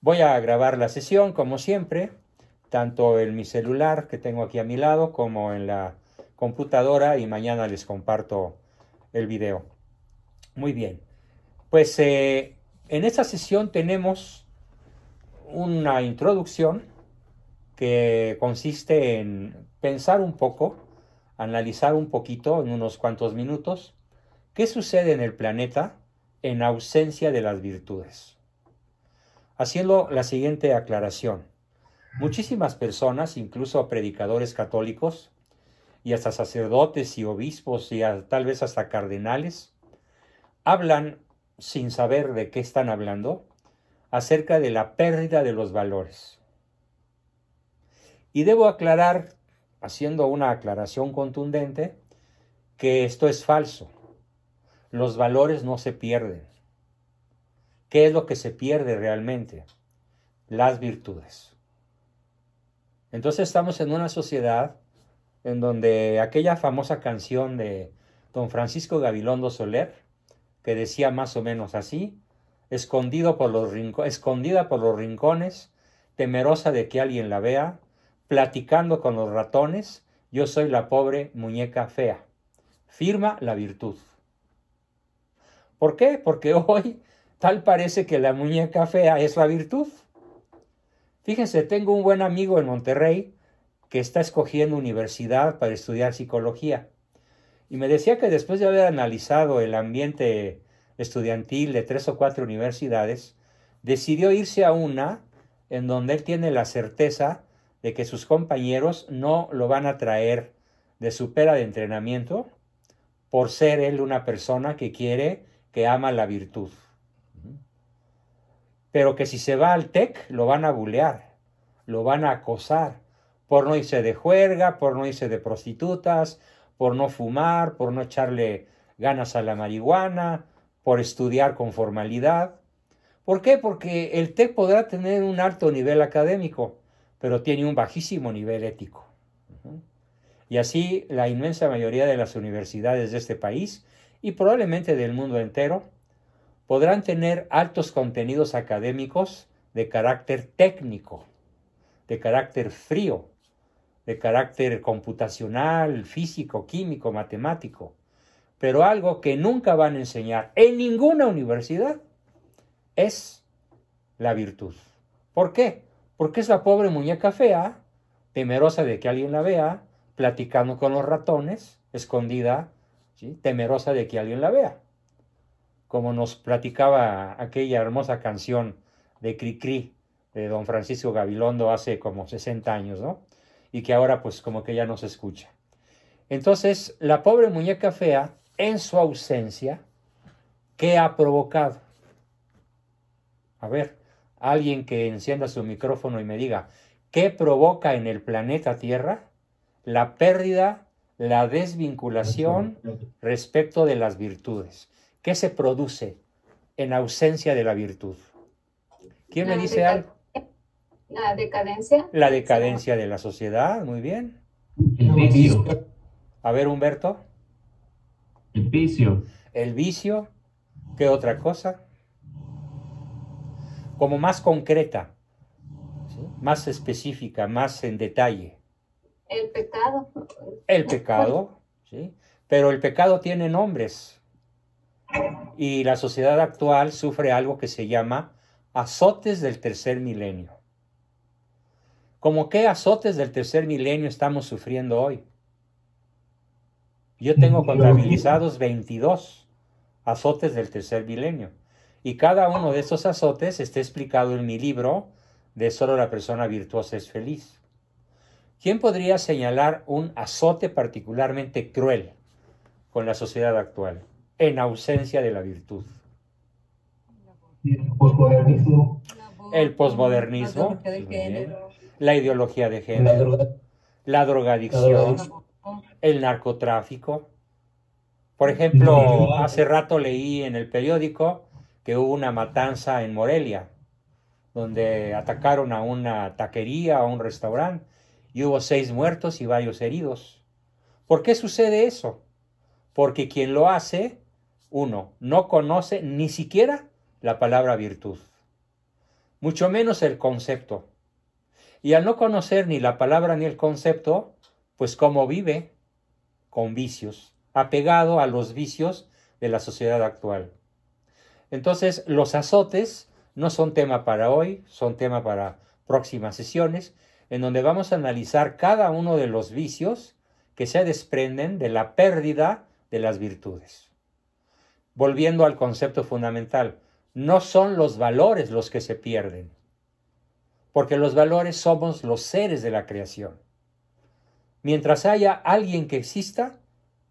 Voy a grabar la sesión como siempre, tanto en mi celular que tengo aquí a mi lado como en la computadora y mañana les comparto el video. Muy bien, pues eh, en esta sesión tenemos una introducción que consiste en pensar un poco, analizar un poquito en unos cuantos minutos qué sucede en el planeta en ausencia de las virtudes haciendo la siguiente aclaración. Muchísimas personas, incluso predicadores católicos, y hasta sacerdotes y obispos y tal vez hasta cardenales, hablan sin saber de qué están hablando acerca de la pérdida de los valores. Y debo aclarar, haciendo una aclaración contundente, que esto es falso. Los valores no se pierden. ¿Qué es lo que se pierde realmente? Las virtudes. Entonces estamos en una sociedad en donde aquella famosa canción de don Francisco Gabilondo Soler, que decía más o menos así, Escondido por los escondida por los rincones, temerosa de que alguien la vea, platicando con los ratones, yo soy la pobre muñeca fea. Firma la virtud. ¿Por qué? Porque hoy Tal parece que la muñeca fea es la virtud. Fíjense, tengo un buen amigo en Monterrey que está escogiendo universidad para estudiar psicología. Y me decía que después de haber analizado el ambiente estudiantil de tres o cuatro universidades, decidió irse a una en donde él tiene la certeza de que sus compañeros no lo van a traer de su pera de entrenamiento por ser él una persona que quiere, que ama la virtud pero que si se va al TEC lo van a bulear, lo van a acosar, por no irse de juerga, por no irse de prostitutas, por no fumar, por no echarle ganas a la marihuana, por estudiar con formalidad. ¿Por qué? Porque el TEC podrá tener un alto nivel académico, pero tiene un bajísimo nivel ético. Y así la inmensa mayoría de las universidades de este país y probablemente del mundo entero podrán tener altos contenidos académicos de carácter técnico, de carácter frío, de carácter computacional, físico, químico, matemático, pero algo que nunca van a enseñar en ninguna universidad es la virtud. ¿Por qué? Porque es la pobre muñeca fea, temerosa de que alguien la vea, platicando con los ratones, escondida, temerosa de que alguien la vea como nos platicaba aquella hermosa canción de Cricri de don Francisco Gabilondo hace como 60 años, ¿no? Y que ahora pues como que ya no se escucha. Entonces, la pobre muñeca fea, en su ausencia, ¿qué ha provocado? A ver, alguien que encienda su micrófono y me diga, ¿qué provoca en el planeta Tierra la pérdida, la desvinculación respecto de las virtudes? ¿Qué se produce en ausencia de la virtud? ¿Quién me dice algo? La decadencia. La decadencia de la sociedad, muy bien. El vicio. A ver, Humberto. El vicio. El vicio. ¿Qué otra cosa? Como más concreta, más específica, más en detalle. El pecado. El pecado, ¿sí? Pero el pecado tiene nombres. Y la sociedad actual sufre algo que se llama azotes del tercer milenio. ¿Cómo qué azotes del tercer milenio estamos sufriendo hoy? Yo tengo mm, contabilizados 22 azotes del tercer milenio. Y cada uno de esos azotes está explicado en mi libro de Solo la persona virtuosa es feliz. ¿Quién podría señalar un azote particularmente cruel con la sociedad actual? en ausencia de la virtud. El posmodernismo. la ideología de género, la, drogadicción, el narcotráfico. Por ejemplo, hace rato leí en el periódico que hubo una matanza en Morelia, donde atacaron a una taquería, a un restaurante, y hubo seis muertos y varios heridos. ¿Por qué sucede eso? Porque quien lo hace uno no conoce ni siquiera la palabra virtud, mucho menos el concepto. Y al no conocer ni la palabra ni el concepto, pues cómo vive con vicios, apegado a los vicios de la sociedad actual. Entonces, los azotes no son tema para hoy, son tema para próximas sesiones, en donde vamos a analizar cada uno de los vicios que se desprenden de la pérdida de las virtudes volviendo al concepto fundamental, no son los valores los que se pierden, porque los valores somos los seres de la creación. Mientras haya alguien que exista,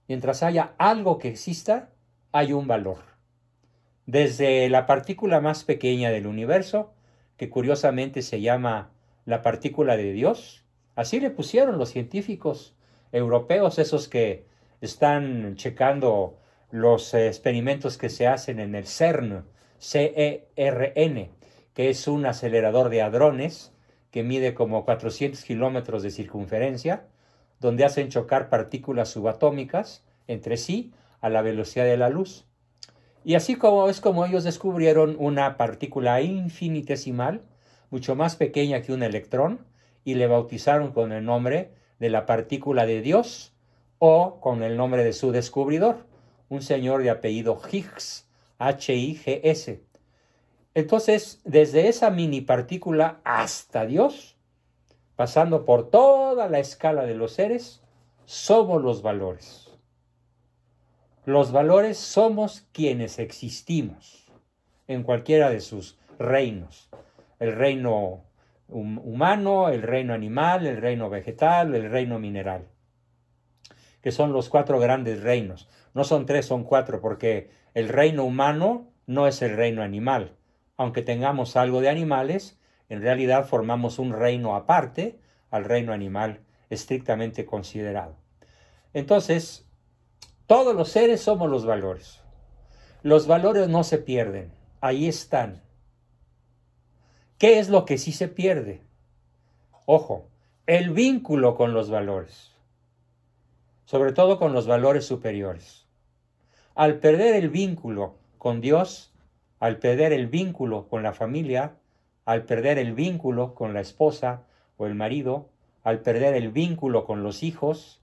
mientras haya algo que exista, hay un valor. Desde la partícula más pequeña del universo, que curiosamente se llama la partícula de Dios, así le pusieron los científicos europeos, esos que están checando los experimentos que se hacen en el CERN, CERN, que es un acelerador de hadrones que mide como 400 kilómetros de circunferencia, donde hacen chocar partículas subatómicas entre sí a la velocidad de la luz. Y así como es como ellos descubrieron una partícula infinitesimal, mucho más pequeña que un electrón, y le bautizaron con el nombre de la partícula de Dios o con el nombre de su descubridor un señor de apellido Higgs, H-I-G-S. Entonces, desde esa mini partícula hasta Dios, pasando por toda la escala de los seres, somos los valores. Los valores somos quienes existimos en cualquiera de sus reinos. El reino humano, el reino animal, el reino vegetal, el reino mineral, que son los cuatro grandes reinos. No son tres, son cuatro, porque el reino humano no es el reino animal. Aunque tengamos algo de animales, en realidad formamos un reino aparte al reino animal estrictamente considerado. Entonces, todos los seres somos los valores. Los valores no se pierden, ahí están. ¿Qué es lo que sí se pierde? Ojo, el vínculo con los valores, sobre todo con los valores superiores. Al perder el vínculo con Dios, al perder el vínculo con la familia, al perder el vínculo con la esposa o el marido, al perder el vínculo con los hijos,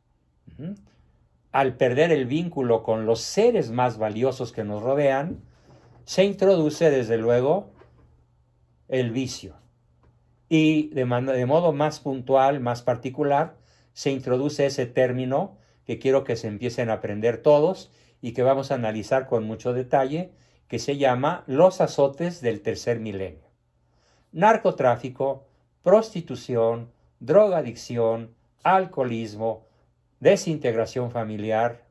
al perder el vínculo con los seres más valiosos que nos rodean, se introduce desde luego el vicio. Y de, modo más puntual, más particular, se introduce ese término que quiero que se empiecen a aprender todos y que vamos a analizar con mucho detalle, que se llama Los azotes del tercer milenio. Narcotráfico, prostitución, drogadicción, alcoholismo, desintegración familiar,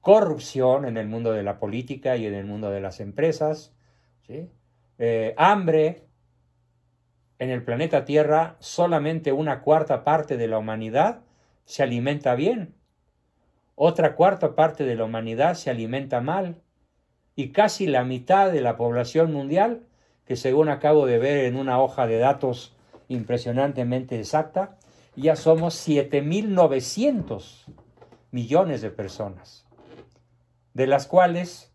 corrupción en el mundo de la política y en el mundo de las empresas, eh, hambre. En el planeta Tierra solamente una cuarta parte de la humanidad se alimenta bien, otra cuarta parte de la humanidad se alimenta mal y casi la mitad de la población mundial, que según acabo de ver en una hoja de datos impresionantemente exacta, ya somos 7.900 millones de personas, de las cuales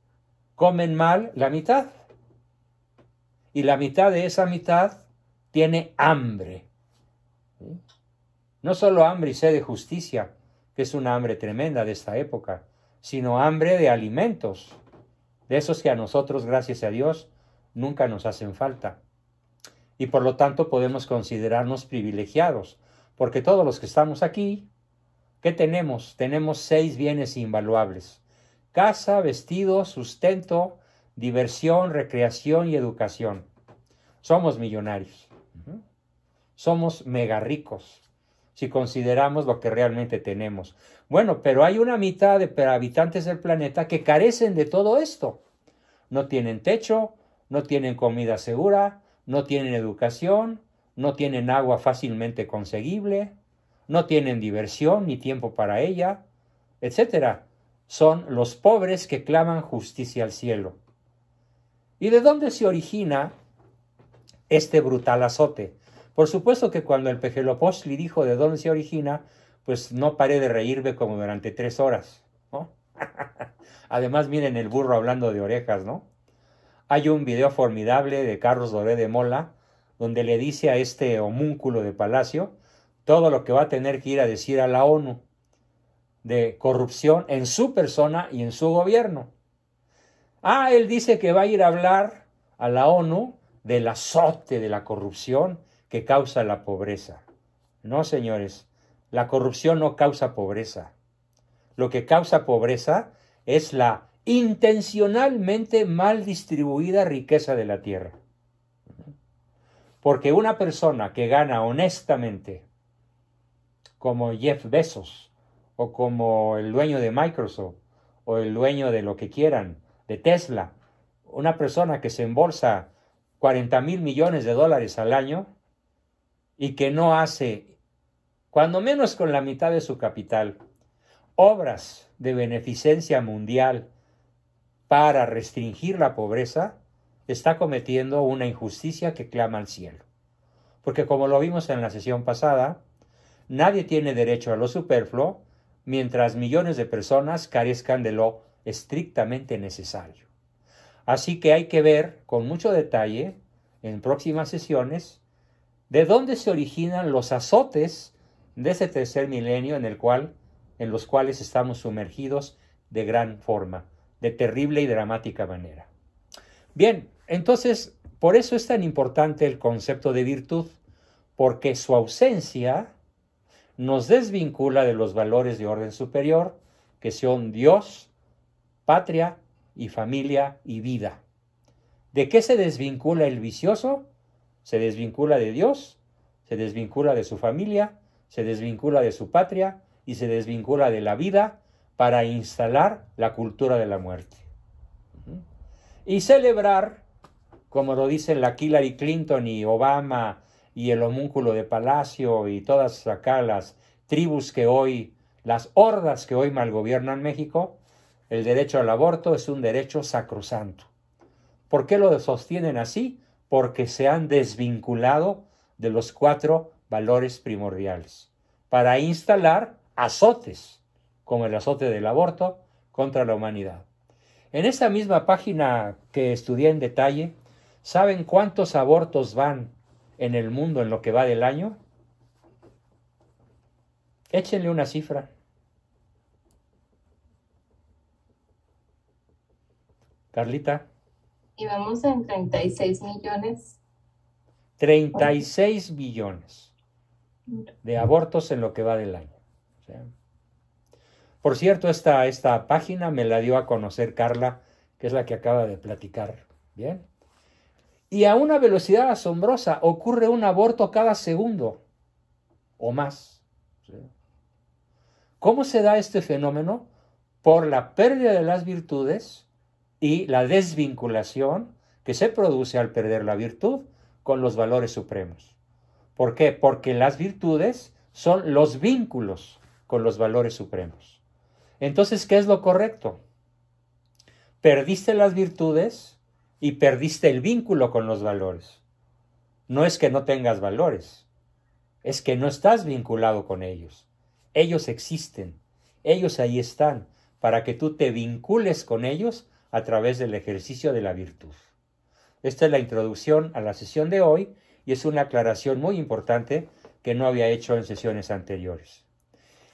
comen mal la mitad. Y la mitad de esa mitad tiene hambre. No solo hambre y sed de justicia, que es una hambre tremenda de esta época, sino hambre de alimentos, de esos que a nosotros, gracias a Dios, nunca nos hacen falta. Y por lo tanto podemos considerarnos privilegiados, porque todos los que estamos aquí, ¿qué tenemos? Tenemos seis bienes invaluables. Casa, vestido, sustento, diversión, recreación y educación. Somos millonarios. Somos mega ricos si consideramos lo que realmente tenemos. Bueno, pero hay una mitad de habitantes del planeta que carecen de todo esto. No tienen techo, no tienen comida segura, no tienen educación, no tienen agua fácilmente conseguible, no tienen diversión ni tiempo para ella, etcétera. Son los pobres que claman justicia al cielo. ¿Y de dónde se origina este brutal azote? Por supuesto que cuando el le dijo de dónde se origina, pues no paré de reírme como durante tres horas, ¿no? Además, miren el burro hablando de orejas, ¿no? Hay un video formidable de Carlos Doré de Mola, donde le dice a este homúnculo de Palacio todo lo que va a tener que ir a decir a la ONU de corrupción en su persona y en su gobierno. Ah, él dice que va a ir a hablar a la ONU del azote de la corrupción que causa la pobreza. No, señores, la corrupción no causa pobreza. Lo que causa pobreza es la intencionalmente mal distribuida riqueza de la tierra. Porque una persona que gana honestamente, como Jeff Bezos, o como el dueño de Microsoft, o el dueño de lo que quieran, de Tesla, una persona que se embolsa 40 mil millones de dólares al año, y que no hace, cuando menos con la mitad de su capital, obras de beneficencia mundial para restringir la pobreza, está cometiendo una injusticia que clama al cielo. Porque como lo vimos en la sesión pasada, nadie tiene derecho a lo superfluo mientras millones de personas carezcan de lo estrictamente necesario. Así que hay que ver con mucho detalle en próximas sesiones de dónde se originan los azotes de ese tercer milenio en el cual en los cuales estamos sumergidos de gran forma, de terrible y dramática manera. Bien, entonces, por eso es tan importante el concepto de virtud, porque su ausencia nos desvincula de los valores de orden superior, que son Dios, patria y familia y vida. ¿De qué se desvincula el vicioso? se desvincula de Dios, se desvincula de su familia, se desvincula de su patria y se desvincula de la vida para instalar la cultura de la muerte. Y celebrar, como lo dicen la Hillary Clinton y Obama y el homúnculo de Palacio y todas acá las tribus que hoy, las hordas que hoy malgobiernan México, el derecho al aborto es un derecho sacrosanto. ¿Por qué lo sostienen así? porque se han desvinculado de los cuatro valores primordiales para instalar azotes, como el azote del aborto, contra la humanidad. En esa misma página que estudié en detalle, ¿saben cuántos abortos van en el mundo en lo que va del año? Échenle una cifra. Carlita y en 36 millones. 36 billones de abortos en lo que va del año. Por cierto, esta, esta página me la dio a conocer Carla, que es la que acaba de platicar. Bien. Y a una velocidad asombrosa ocurre un aborto cada segundo o más. ¿Cómo se da este fenómeno? Por la pérdida de las virtudes y la desvinculación que se produce al perder la virtud con los valores supremos. ¿Por qué? Porque las virtudes son los vínculos con los valores supremos. Entonces, ¿qué es lo correcto? Perdiste las virtudes y perdiste el vínculo con los valores. No es que no tengas valores, es que no estás vinculado con ellos. Ellos existen, ellos ahí están, para que tú te vincules con ellos a través del ejercicio de la virtud. Esta es la introducción a la sesión de hoy y es una aclaración muy importante que no había hecho en sesiones anteriores.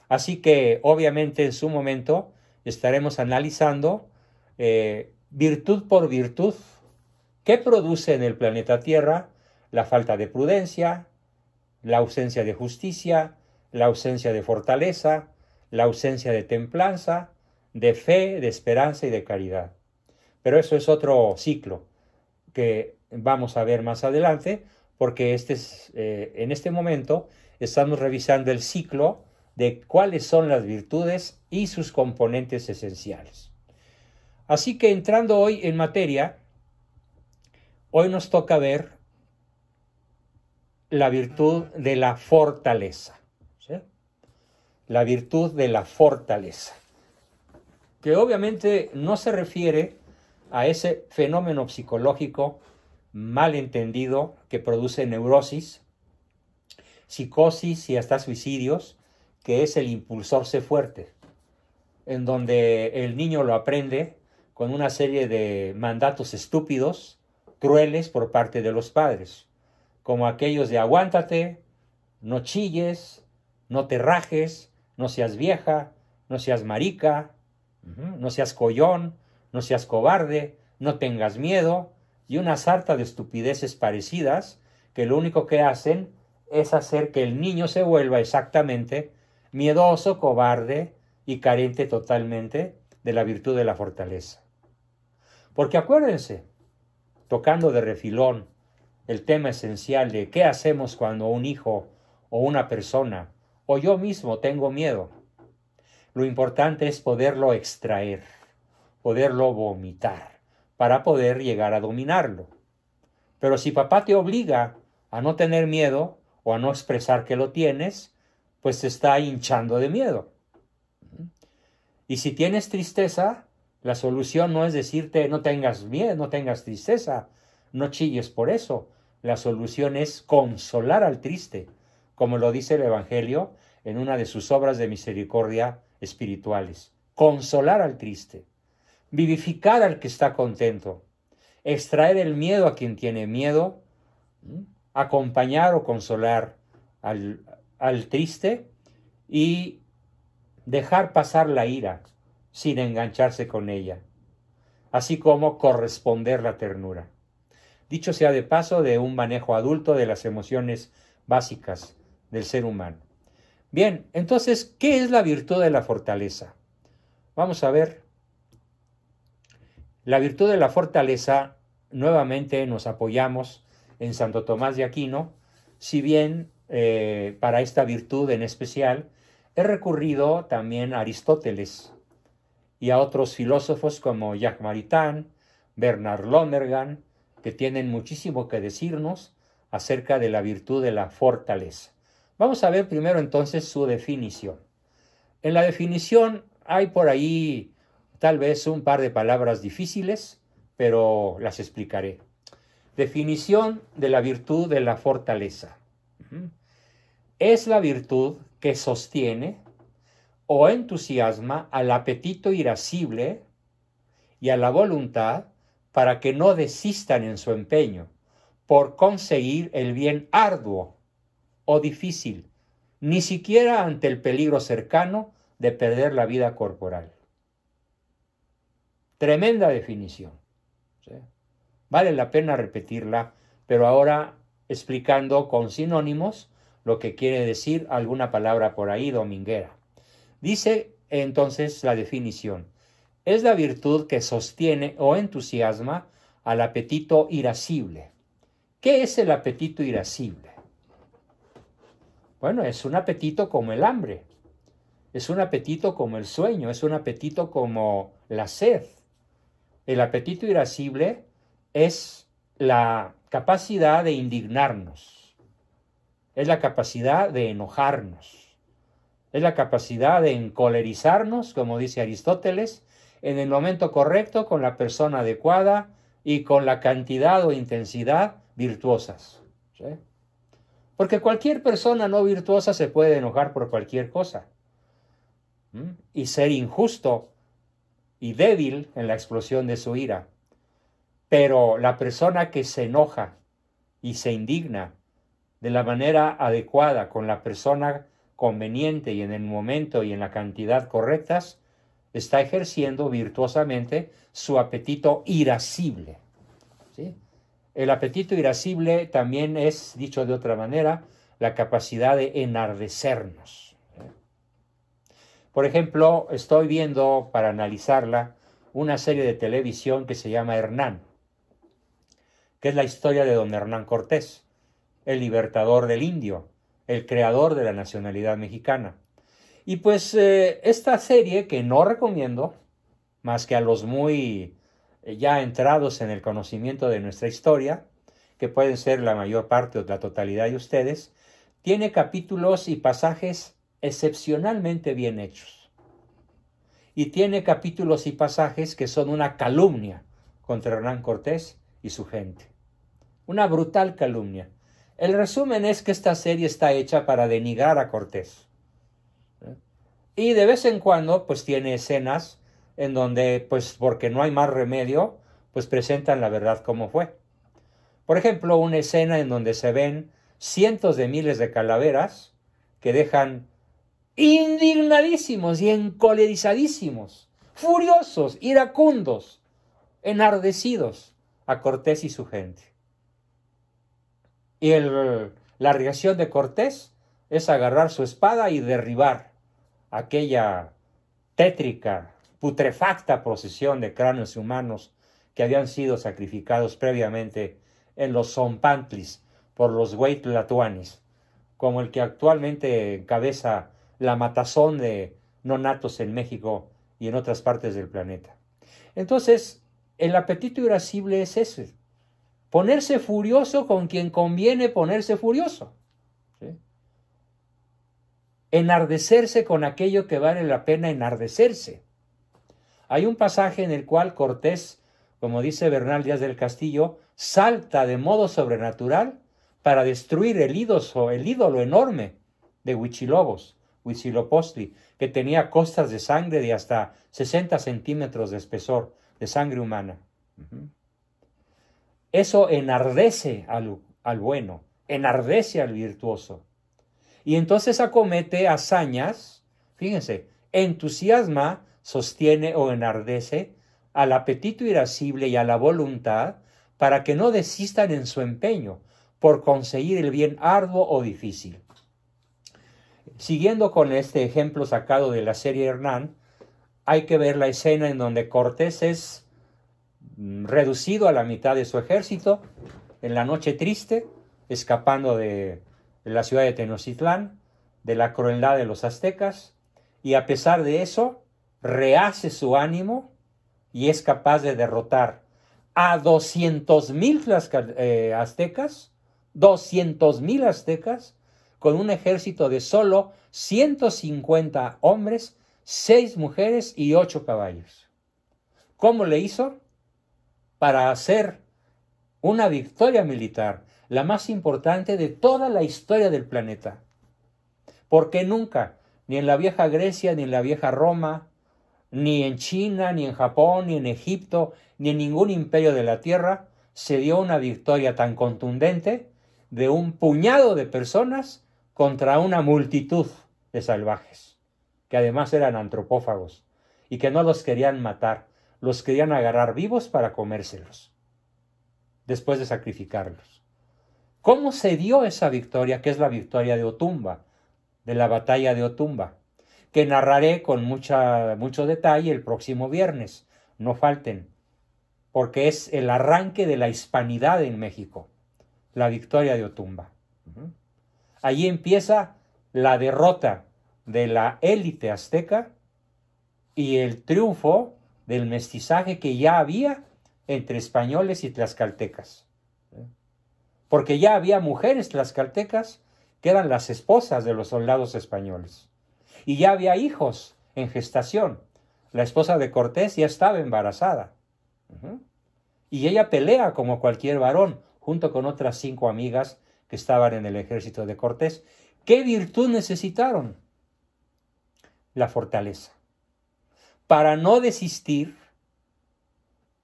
Así que obviamente en su momento estaremos analizando eh, virtud por virtud qué produce en el planeta Tierra la falta de prudencia, la ausencia de justicia, la ausencia de fortaleza, la ausencia de templanza, de fe, de esperanza y de caridad. Pero eso es otro ciclo que vamos a ver más adelante, porque este eh, en este momento estamos revisando el ciclo de cuáles son las virtudes y sus componentes esenciales. Así que entrando hoy en materia, hoy nos toca ver la virtud de la fortaleza. La virtud de la fortaleza. Que obviamente no se refiere a ese fenómeno psicológico malentendido que produce neurosis, psicosis y hasta suicidios, que es el impulsor fuerte, en donde el niño lo aprende con una serie de mandatos estúpidos, crueles por parte de los padres, como aquellos de aguántate, no chilles, no te rajes, no seas vieja, no seas marica, no seas collón, no seas cobarde, no tengas miedo, y una sarta de estupideces parecidas que lo único que hacen es hacer que el niño se vuelva exactamente miedoso, cobarde y carente totalmente de la virtud de la fortaleza. Porque acuérdense, tocando de refilón el tema esencial de qué hacemos cuando un hijo o una persona o yo mismo tengo miedo, lo importante es poderlo extraer poderlo vomitar, para poder llegar a dominarlo. Pero si papá te obliga a no tener miedo o a no expresar que lo tienes, pues te está hinchando de miedo. Y si tienes tristeza, la solución no es decirte no tengas miedo, no tengas tristeza, no chilles por eso. La solución es consolar al triste, como lo dice el Evangelio en una de sus obras de misericordia espirituales. Consolar al triste vivificar al que está contento, extraer el miedo a quien tiene miedo, acompañar o consolar al, triste y dejar pasar la ira sin engancharse con ella, así como corresponder la ternura. Dicho sea de paso, de un manejo adulto de las emociones básicas del ser humano. Bien, entonces, ¿qué es la virtud de la fortaleza? Vamos a ver la virtud de la fortaleza, nuevamente nos apoyamos en Santo Tomás de Aquino, si bien eh, para esta virtud en especial he recurrido también a Aristóteles y a otros filósofos como Jacques Maritain, Bernard Lonergan, que tienen muchísimo que decirnos acerca de la virtud de la fortaleza. Vamos a ver primero entonces su definición. En la definición hay por ahí Tal vez un par de palabras difíciles, pero las explicaré. Definición de la virtud de la fortaleza. Es la virtud que sostiene o entusiasma al apetito irascible y a la voluntad para que no desistan en su empeño por conseguir el bien arduo o difícil, ni siquiera ante el peligro cercano de perder la vida corporal. Tremenda definición. Vale la pena repetirla, pero ahora explicando con sinónimos lo que quiere decir alguna palabra por ahí dominguera. Dice entonces la definición. Es la virtud que sostiene o entusiasma al apetito irascible. ¿Qué es el apetito irascible? Bueno, es un apetito como el hambre, es un apetito como el sueño, es un apetito como la sed, el apetito irascible es la capacidad de indignarnos, es la capacidad de enojarnos, es la capacidad de encolerizarnos, como dice Aristóteles, en el momento correcto, con la persona adecuada y con la cantidad o intensidad virtuosas. Porque cualquier persona no virtuosa se puede enojar por cualquier cosa. Y ser injusto y débil en la explosión de su ira. Pero la persona que se enoja y se indigna de la manera adecuada con la persona conveniente y en el momento y en la cantidad correctas, está ejerciendo virtuosamente su apetito irascible. El apetito irascible también es, dicho de otra manera, la capacidad de enardecernos. Por ejemplo, estoy viendo, para analizarla, una serie de televisión que se llama Hernán, que es la historia de don Hernán Cortés, el libertador del indio, el creador de la nacionalidad mexicana. Y pues eh, esta serie que no recomiendo, más que a los muy eh, ya entrados en el conocimiento de nuestra historia, que pueden ser la mayor parte o la totalidad de ustedes, tiene capítulos y pasajes excepcionalmente bien hechos. Y tiene capítulos y pasajes que son una calumnia contra Hernán Cortés y su gente. Una brutal calumnia. El resumen es que esta serie está hecha para denigrar a Cortés. Y de vez en cuando, pues tiene escenas en donde, pues porque no hay más remedio, pues presentan la verdad como fue. Por ejemplo, una escena en donde se ven cientos de miles de calaveras que dejan indignadísimos y encolerizadísimos, furiosos, iracundos, enardecidos a Cortés y su gente. Y la reacción de Cortés es agarrar su espada y derribar aquella tétrica, putrefacta procesión de cráneos humanos que habían sido sacrificados previamente en los Zompantlis por los Weitlatuanis, como el que actualmente encabeza la matazón de nonatos en México y en otras partes del planeta. Entonces, el apetito irascible es ese, ponerse furioso con quien conviene ponerse furioso, enardecerse con aquello que vale la pena enardecerse. Hay un pasaje en el cual Cortés, como dice Bernal Díaz del Castillo, salta de modo sobrenatural para destruir el ídolo, el ídolo enorme de Huichilobos Huitzilopochtli, que tenía costas de sangre de hasta 60 centímetros de espesor de sangre humana. Eso enardece al, al bueno, enardece al virtuoso. Y entonces acomete hazañas, fíjense, entusiasma, sostiene o enardece al apetito irascible y a la voluntad para que no desistan en su empeño por conseguir el bien arduo o difícil. Siguiendo con este ejemplo sacado de la serie Hernán, hay que ver la escena en donde Cortés es mm, reducido a la mitad de su ejército en la noche triste, escapando de la ciudad de Tenochtitlán, de la crueldad de los aztecas, y a pesar de eso, rehace su ánimo y es capaz de derrotar a 200.000 eh, aztecas, 200.000 aztecas, con un ejército de solo 150 hombres, 6 mujeres y 8 caballos. ¿Cómo le hizo? Para hacer una victoria militar, la más importante de toda la historia del planeta. Porque nunca, ni en la vieja Grecia, ni en la vieja Roma, ni en China, ni en Japón, ni en Egipto, ni en ningún imperio de la tierra, se dio una victoria tan contundente de un puñado de personas contra una multitud de salvajes, que además eran antropófagos, y que no los querían matar, los querían agarrar vivos para comérselos, después de sacrificarlos. ¿Cómo se dio esa victoria, que es la victoria de Otumba, de la batalla de Otumba, que narraré con mucha, mucho detalle el próximo viernes? No falten, porque es el arranque de la hispanidad en México, la victoria de Otumba. Allí empieza la derrota de la élite azteca y el triunfo del mestizaje que ya había entre españoles y tlaxcaltecas. Porque ya había mujeres tlaxcaltecas que eran las esposas de los soldados españoles. Y ya había hijos en gestación. La esposa de Cortés ya estaba embarazada. Y ella pelea como cualquier varón, junto con otras cinco amigas que estaban en el ejército de Cortés, ¿qué virtud necesitaron? La fortaleza. Para no desistir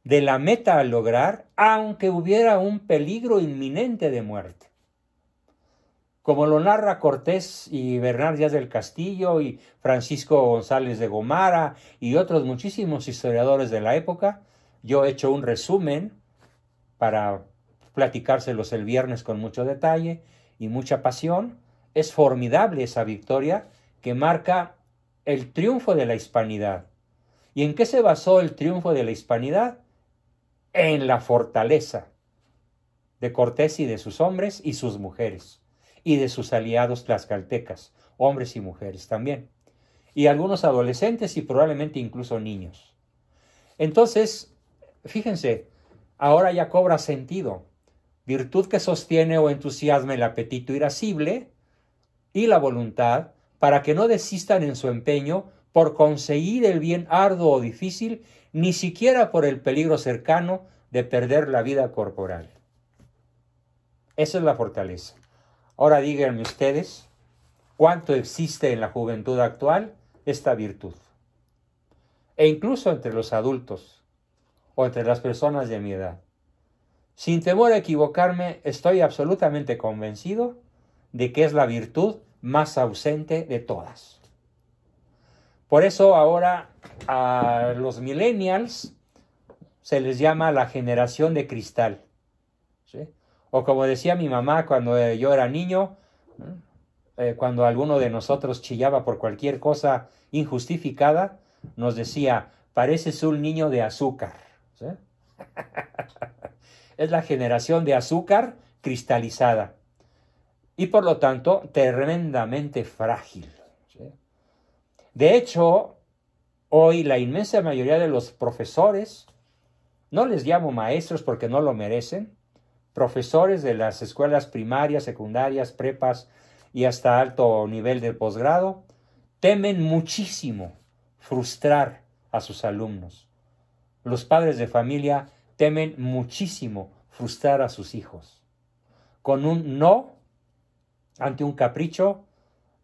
de la meta a lograr, aunque hubiera un peligro inminente de muerte. Como lo narra Cortés y Bernard Díaz del Castillo y Francisco González de Gomara y otros muchísimos historiadores de la época, yo he hecho un resumen para platicárselos el viernes con mucho detalle y mucha pasión. Es formidable esa victoria que marca el triunfo de la hispanidad. ¿Y en qué se basó el triunfo de la hispanidad? En la fortaleza de Cortés y de sus hombres y sus mujeres, y de sus aliados tlaxcaltecas, hombres y mujeres también, y algunos adolescentes y probablemente incluso niños. Entonces, fíjense, ahora ya cobra sentido virtud que sostiene o entusiasma el apetito irascible y la voluntad, para que no desistan en su empeño por conseguir el bien arduo o difícil, ni siquiera por el peligro cercano de perder la vida corporal. Esa es la fortaleza. Ahora díganme ustedes, ¿cuánto existe en la juventud actual esta virtud? E incluso entre los adultos o entre las personas de mi edad. Sin temor a equivocarme, estoy absolutamente convencido de que es la virtud más ausente de todas. Por eso ahora a los millennials se les llama la generación de cristal. O como decía mi mamá cuando yo era niño, eh, cuando alguno de nosotros chillaba por cualquier cosa injustificada, nos decía, pareces un niño de azúcar. es la generación de azúcar cristalizada y por lo tanto tremendamente frágil. De hecho, hoy la inmensa mayoría de los profesores, no les llamo maestros porque no lo merecen, profesores de las escuelas primarias, secundarias, prepas y hasta alto nivel de posgrado, temen muchísimo frustrar a sus alumnos. Los padres de familia temen muchísimo frustrar a sus hijos. Con un no ante un capricho,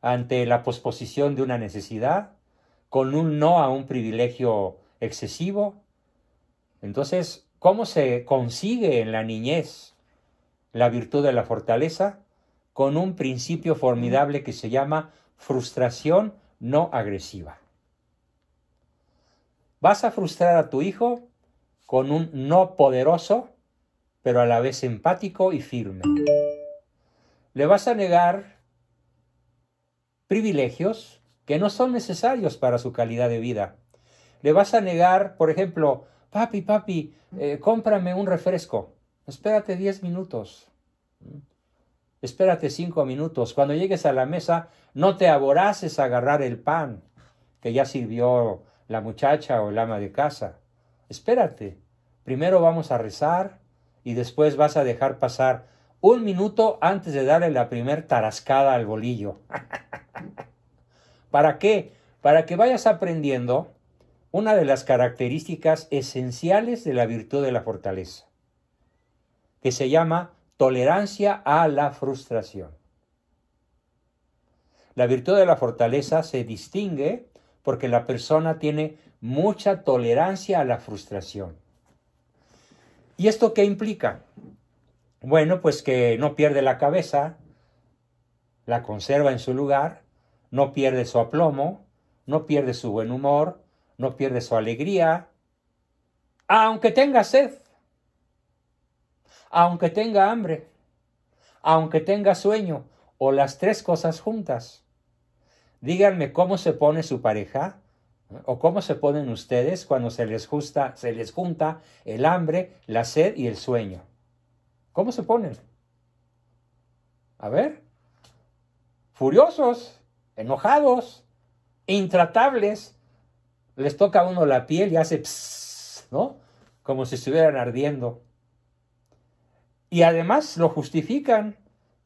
ante la posposición de una necesidad, con un no a un privilegio excesivo. Entonces, ¿cómo se consigue en la niñez la virtud de la fortaleza? Con un principio formidable que se llama frustración no agresiva. ¿Vas a frustrar a tu hijo? con un no poderoso, pero a la vez empático y firme. Le vas a negar privilegios que no son necesarios para su calidad de vida. Le vas a negar, por ejemplo, papi, papi, eh, cómprame un refresco. Espérate diez minutos. Espérate cinco minutos. Cuando llegues a la mesa, no te aboraces a agarrar el pan que ya sirvió la muchacha o el ama de casa. Espérate, primero vamos a rezar y después vas a dejar pasar un minuto antes de darle la primer tarascada al bolillo. ¿Para qué? Para que vayas aprendiendo una de las características esenciales de la virtud de la fortaleza, que se llama tolerancia a la frustración. La virtud de la fortaleza se distingue porque la persona tiene mucha tolerancia a la frustración. ¿Y esto qué implica? Bueno, pues que no pierde la cabeza, la conserva en su lugar, no pierde su aplomo, no pierde su buen humor, no pierde su alegría, aunque tenga sed, aunque tenga hambre, aunque tenga sueño, o las tres cosas juntas. Díganme cómo se pone su pareja ¿O cómo se ponen ustedes cuando se les, justa, se les junta el hambre, la sed y el sueño? ¿Cómo se ponen? A ver, furiosos, enojados, intratables. Les toca a uno la piel y hace, ¿no? Como si estuvieran ardiendo. Y además lo justifican.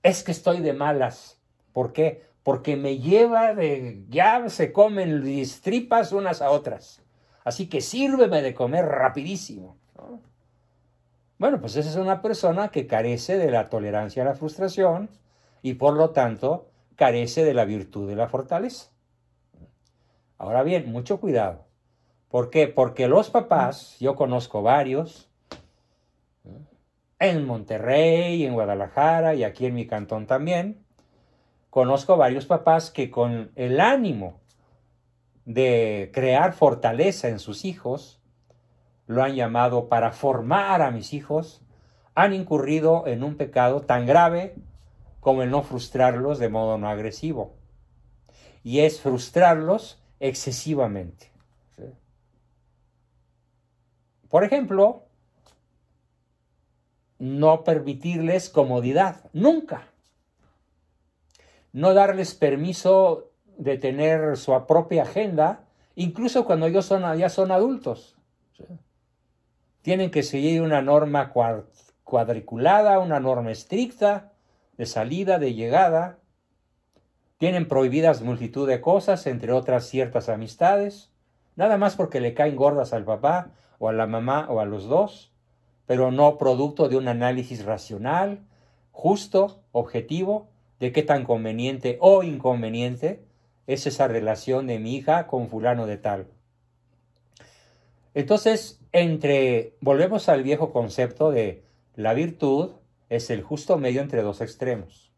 Es que estoy de malas. ¿Por qué? porque me lleva de, ya se comen las tripas unas a otras. Así que sírveme de comer rapidísimo. Bueno, pues esa es una persona que carece de la tolerancia a la frustración y por lo tanto carece de la virtud de la fortaleza. Ahora bien, mucho cuidado. ¿Por qué? Porque los papás, yo conozco varios, en Monterrey, en Guadalajara y aquí en mi cantón también, conozco varios papás que con el ánimo de crear fortaleza en sus hijos, lo han llamado para formar a mis hijos, han incurrido en un pecado tan grave como el no frustrarlos de modo no agresivo. Y es frustrarlos excesivamente. Por ejemplo, no permitirles comodidad, nunca no darles permiso de tener su propia agenda, incluso cuando ellos son, ya son adultos. Tienen que seguir una norma cuadriculada, una norma estricta de salida, de llegada. Tienen prohibidas multitud de cosas, entre otras ciertas amistades, nada más porque le caen gordas al papá o a la mamá o a los dos, pero no producto de un análisis racional, justo, objetivo, de qué tan conveniente o inconveniente es esa relación de mi hija con fulano de tal. Entonces, entre volvemos al viejo concepto de la virtud es el justo medio entre dos extremos.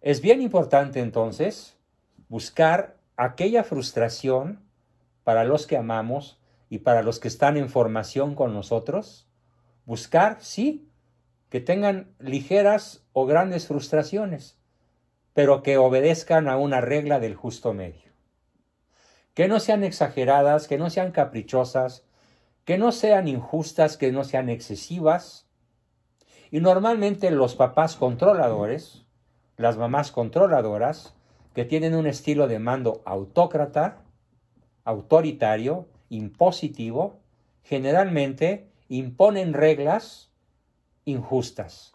Es bien importante entonces buscar aquella frustración para los que amamos y para los que están en formación con nosotros, buscar, sí, que tengan ligeras o grandes frustraciones, pero que obedezcan a una regla del justo medio. Que no sean exageradas, que no sean caprichosas, que no sean injustas, que no sean excesivas. Y normalmente los papás controladores, las mamás controladoras, que tienen un estilo de mando autócrata, autoritario, impositivo, generalmente imponen reglas injustas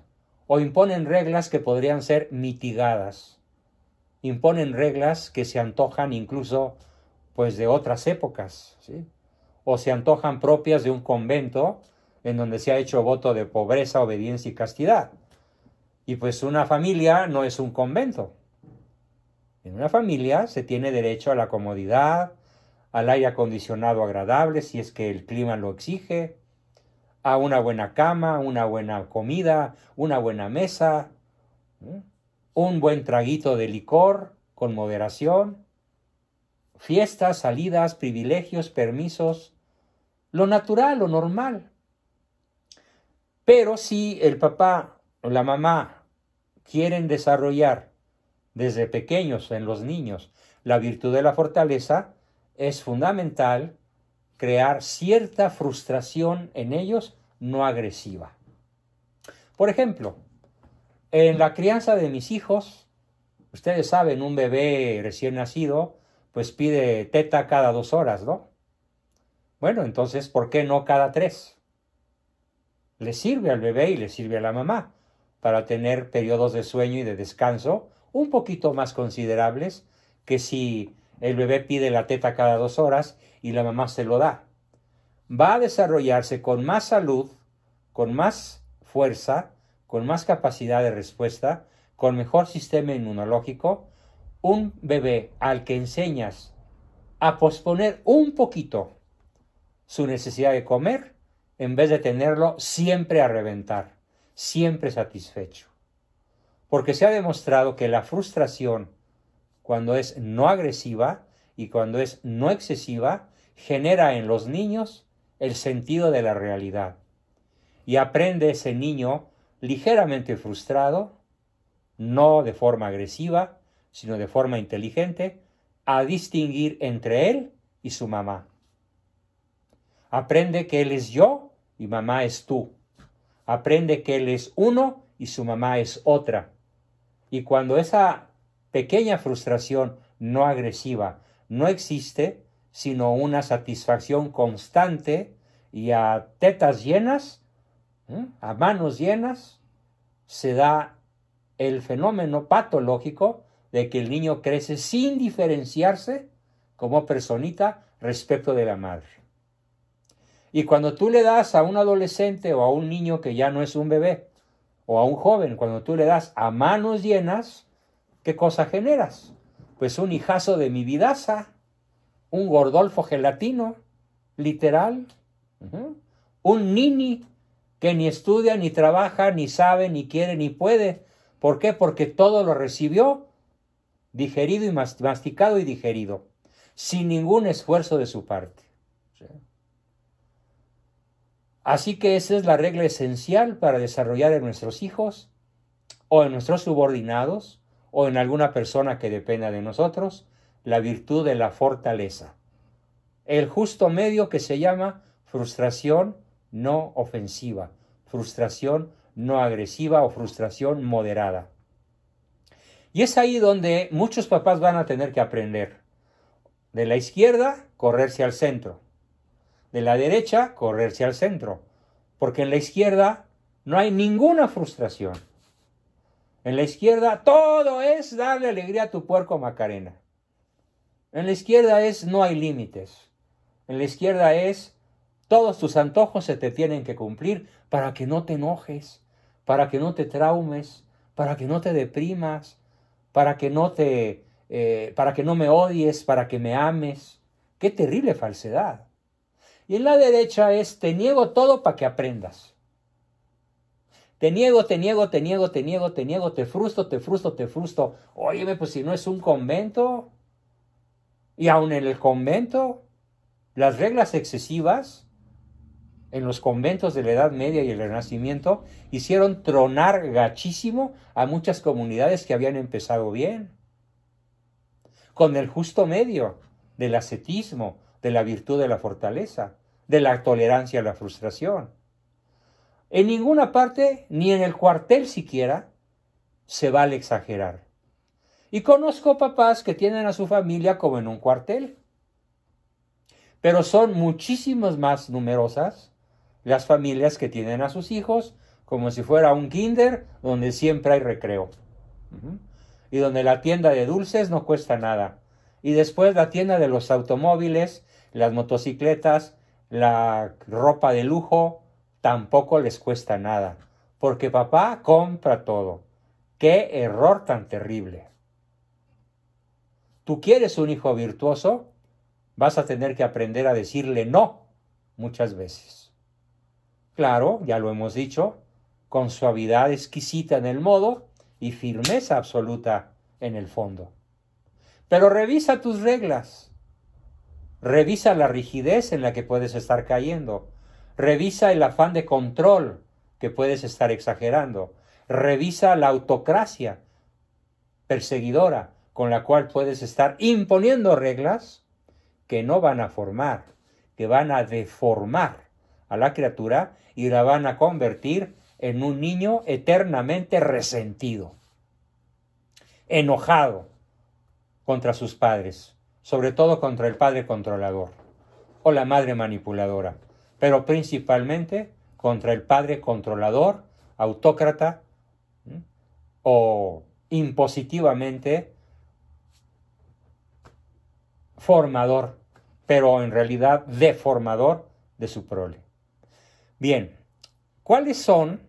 o imponen reglas que podrían ser mitigadas. Imponen reglas que se antojan incluso pues de otras épocas, o se antojan propias de un convento en donde se ha hecho voto de pobreza, obediencia y castidad. Y pues una familia no es un convento. En una familia se tiene derecho a la comodidad, al aire acondicionado agradable si es que el clima lo exige, a una buena cama, una buena comida, una buena mesa, un buen traguito de licor con moderación, fiestas, salidas, privilegios, permisos, lo natural, lo normal. Pero si el papá o la mamá quieren desarrollar desde pequeños en los niños la virtud de la fortaleza, es fundamental crear cierta frustración en ellos no agresiva. Por ejemplo, en la crianza de mis hijos, ustedes saben, un bebé recién nacido, pues pide teta cada dos horas, ¿no? Bueno, entonces, ¿por qué no cada tres? Le sirve al bebé y le sirve a la mamá para tener periodos de sueño y de descanso un poquito más considerables que si el bebé pide la teta cada dos horas y la mamá se lo da. Va a desarrollarse con más salud, con más fuerza, con más capacidad de respuesta, con mejor sistema inmunológico, un bebé al que enseñas a posponer un poquito su necesidad de comer en vez de tenerlo siempre a reventar, siempre satisfecho. Porque se ha demostrado que la frustración cuando es no agresiva y cuando es no excesiva, genera en los niños el sentido de la realidad. Y aprende ese niño ligeramente frustrado, no de forma agresiva, sino de forma inteligente, a distinguir entre él y su mamá. Aprende que él es yo y mamá es tú. Aprende que él es uno y su mamá es otra. Y cuando esa pequeña frustración no agresiva no existe, sino una satisfacción constante y a tetas llenas, a manos llenas, se da el fenómeno patológico de que el niño crece sin diferenciarse como personita respecto de la madre. Y cuando tú le das a un adolescente o a un niño que ya no es un bebé, o a un joven, cuando tú le das a manos llenas, ¿Qué cosa generas? Pues un hijazo de mi vidaza, un gordolfo gelatino, literal, un nini que ni estudia, ni trabaja, ni sabe, ni quiere, ni puede. ¿Por qué? Porque todo lo recibió digerido y masticado y digerido, sin ningún esfuerzo de su parte. Así que esa es la regla esencial para desarrollar en nuestros hijos o en nuestros subordinados o en alguna persona que dependa de nosotros, la virtud de la fortaleza. El justo medio que se llama frustración no ofensiva, frustración no agresiva o frustración moderada. Y es ahí donde muchos papás van a tener que aprender. De la izquierda, correrse al centro. De la derecha, correrse al centro. Porque en la izquierda no hay ninguna frustración. En la izquierda todo es darle alegría a tu puerco Macarena. En la izquierda es no hay límites. En la izquierda es todos tus antojos se te tienen que cumplir para que no te enojes, para que no te traumes, para que no te deprimas, para que no te eh, para que no me odies, para que me ames. Qué terrible falsedad. Y en la derecha es te niego todo para que aprendas. Te niego, te niego, te niego, te niego, te niego, te frusto, te frusto, te frusto. Óyeme, pues si no es un convento, y aun en el convento, las reglas excesivas en los conventos de la Edad Media y el Renacimiento hicieron tronar gachísimo a muchas comunidades que habían empezado bien. Con el justo medio del ascetismo, de la virtud de la fortaleza, de la tolerancia a la frustración en ninguna parte, ni en el cuartel siquiera, se vale exagerar. Y conozco papás que tienen a su familia como en un cuartel, pero son muchísimas más numerosas las familias que tienen a sus hijos como si fuera un kinder donde siempre hay recreo y donde la tienda de dulces no cuesta nada. Y después la tienda de los automóviles, las motocicletas, la ropa de lujo, tampoco les cuesta nada, porque papá compra todo. ¡Qué error tan terrible! ¿Tú quieres un hijo virtuoso? Vas a tener que aprender a decirle no muchas veces. Claro, ya lo hemos dicho, con suavidad exquisita en el modo y firmeza absoluta en el fondo. Pero revisa tus reglas. Revisa la rigidez en la que puedes estar cayendo Revisa el afán de control que puedes estar exagerando. Revisa la autocracia perseguidora con la cual puedes estar imponiendo reglas que no van a formar, que van a deformar a la criatura y la van a convertir en un niño eternamente resentido, enojado contra sus padres, sobre todo contra el padre controlador o la madre manipuladora pero principalmente contra el padre controlador, autócrata o impositivamente formador, pero en realidad deformador de su prole. Bien, ¿cuáles son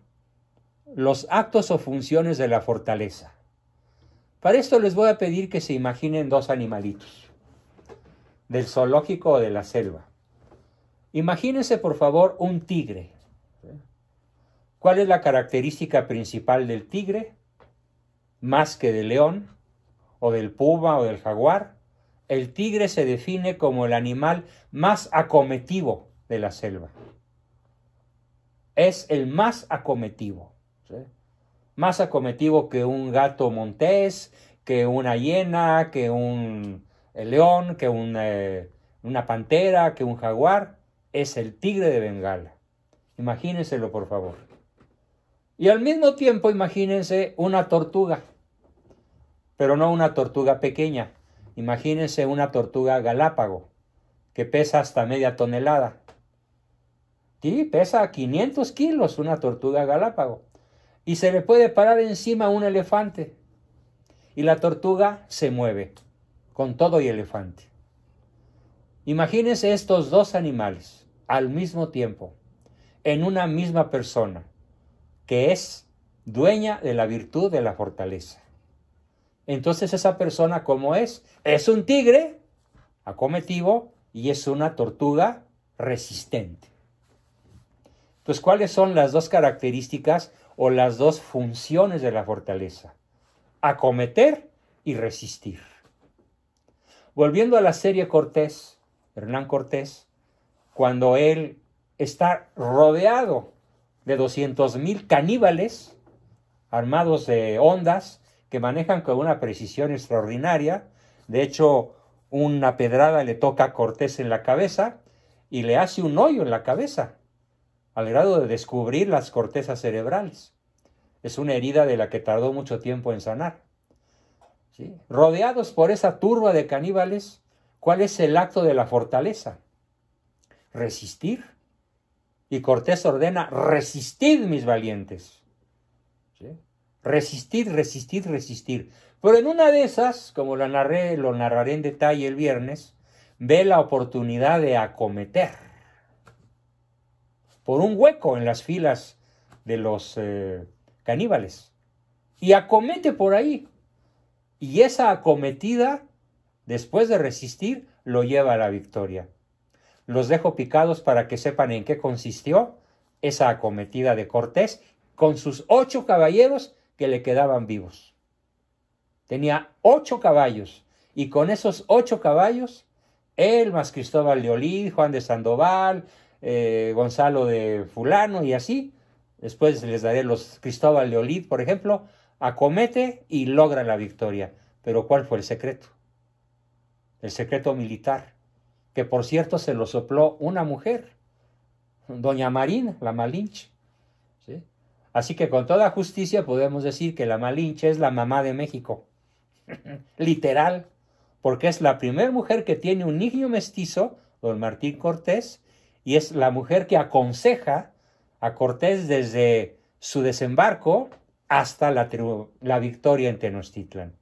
los actos o funciones de la fortaleza? Para esto les voy a pedir que se imaginen dos animalitos del zoológico o de la selva. Imagínense, por favor, un tigre. ¿Cuál es la característica principal del tigre? Más que del león, o del puma, o del jaguar. El tigre se define como el animal más acometivo de la selva. Es el más acometivo. Más acometivo que un gato montés, que una hiena, que un eh, león, que eh, una pantera, que un jaguar es el tigre de Bengala. Imagínenselo, por favor. Y al mismo tiempo, imagínense una tortuga, pero no una tortuga pequeña. Imagínense una tortuga galápago, que pesa hasta media tonelada. Sí, pesa 500 kilos una tortuga galápago. Y se le puede parar encima un elefante. Y la tortuga se mueve, con todo y elefante. Imagínense estos dos animales al mismo tiempo en una misma persona, que es dueña de la virtud de la fortaleza. Entonces esa persona, como es? Es un tigre acometido y es una tortuga resistente. Pues ¿cuáles son las dos características o las dos funciones de la fortaleza? Acometer y resistir. Volviendo a la serie Cortés, Hernán Cortés, cuando él está rodeado de 200.000 caníbales armados de ondas que manejan con una precisión extraordinaria. De hecho, una pedrada le toca a Cortés en la cabeza y le hace un hoyo en la cabeza, al grado de descubrir las cortezas cerebrales. Es una herida de la que tardó mucho tiempo en sanar. Rodeados por esa turba de caníbales, ¿cuál es el acto de la fortaleza? resistir. Y Cortés ordena, resistid mis valientes. ¿Sí? Resistid, resistid, resistir. Pero en una de esas, como la narré, lo narraré en detalle el viernes, ve la oportunidad de acometer por un hueco en las filas de los eh, caníbales. Y acomete por ahí. Y esa acometida, después de resistir, lo lleva a la victoria. Los dejo picados para que sepan en qué consistió esa acometida de Cortés con sus ocho caballeros que le quedaban vivos. Tenía ocho caballos y con esos ocho caballos, él más Cristóbal de Olí, Juan de Sandoval, eh, Gonzalo de Fulano y así, después les daré los Cristóbal de Olid, por ejemplo, acomete y logra la victoria. Pero ¿cuál fue el secreto? El secreto militar que por cierto se lo sopló una mujer, doña Marina, la Malinche. Así que con toda justicia podemos decir que la Malinche es la mamá de México, literal, porque es la primera mujer que tiene un niño mestizo, don Martín Cortés, y es la mujer que aconseja a Cortés desde su desembarco hasta la, la victoria en Tenochtitlan.